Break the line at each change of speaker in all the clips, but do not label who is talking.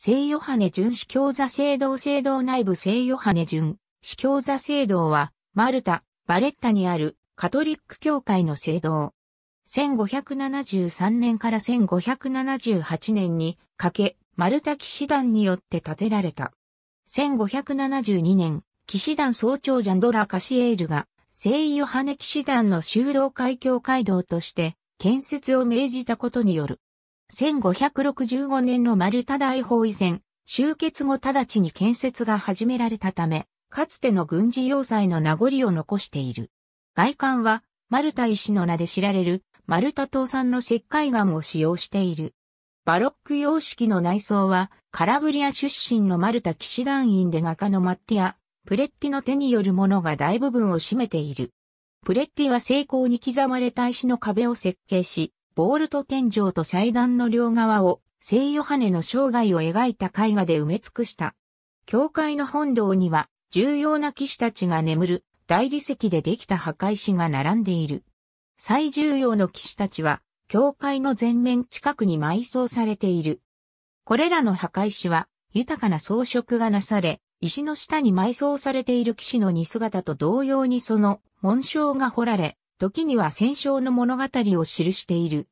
聖ヨハネ巡司教座聖堂聖堂内部聖ヨハネ巡司教座聖堂は、マルタ、バレッタにあるカトリック教会の聖堂。1573年から1578年にかけ、マルタ騎士団によって建てられた。1572年、騎士団総長ジャンドラ・カシエールが、聖ヨハネ騎士団の修道会教会堂として、建設を命じたことによる。1565年のマルタ大包囲戦、終結後直ちに建設が始められたため、かつての軍事要塞の名残を残している。外観は、マルタ石の名で知られる、マルタ島産の石灰岩を使用している。バロック様式の内装は、カラブリア出身のマルタ騎士団員で画家のマッティア、プレッティの手によるものが大部分を占めている。プレッティは成功に刻まれた石の壁を設計し、ボールと天井と祭壇の両側を聖ヨハネの生涯を描いた絵画で埋め尽くした。教会の本堂には重要な騎士たちが眠る大理石でできた墓石が並んでいる。最重要の騎士たちは教会の全面近くに埋葬されている。これらの墓石は豊かな装飾がなされ、石の下に埋葬されている騎士の似姿と同様にその紋章が彫られ、時には戦勝の物語を記している。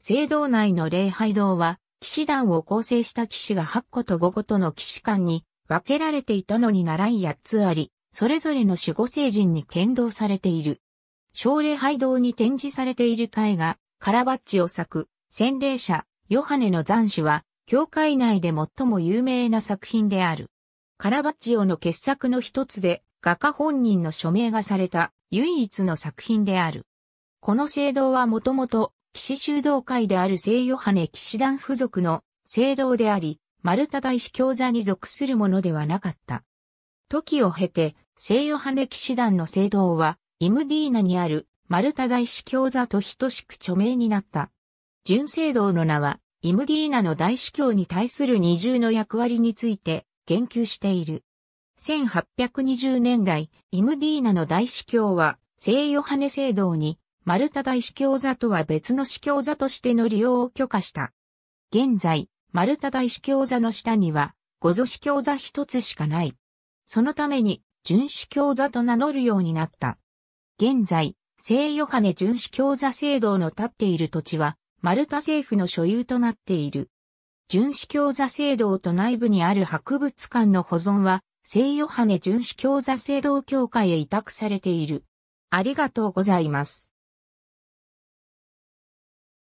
聖堂内の礼拝堂は、騎士団を構成した騎士が8個と5個との騎士官に分けられていたのに習い8つあり、それぞれの守護聖人に剣道されている。奨励拝堂に展示されている絵画、カラバッチを作、洗礼者、ヨハネの残首は、教会内で最も有名な作品である。カラバッチオの傑作の一つで、画家本人の署名がされた唯一の作品である。この聖堂はもともと、騎士修道会である聖ヨハネ騎士団付属の聖堂であり、マルタ大司教座に属するものではなかった。時を経て、聖ヨハネ騎士団の聖堂は、イムディーナにあるマルタ大司教座と等しく著名になった。純聖堂の名は、イムディーナの大司教に対する二重の役割について言及している。1820年代、イムディーナの大司教は、聖ヨハネ聖堂に、マルタ大司教座とは別の司教座としての利用を許可した。現在、マルタ大司教座の下には、五祖司教座一つしかない。そのために、準司教座と名乗るようになった。現在、聖ヨハネ準司教座聖堂の立っている土地は、マルタ政府の所有となっている。準司教座聖堂と内部にある博物館の保存は、聖ヨハネ巡視教座聖堂教会へ委託されている。ありがとうございます。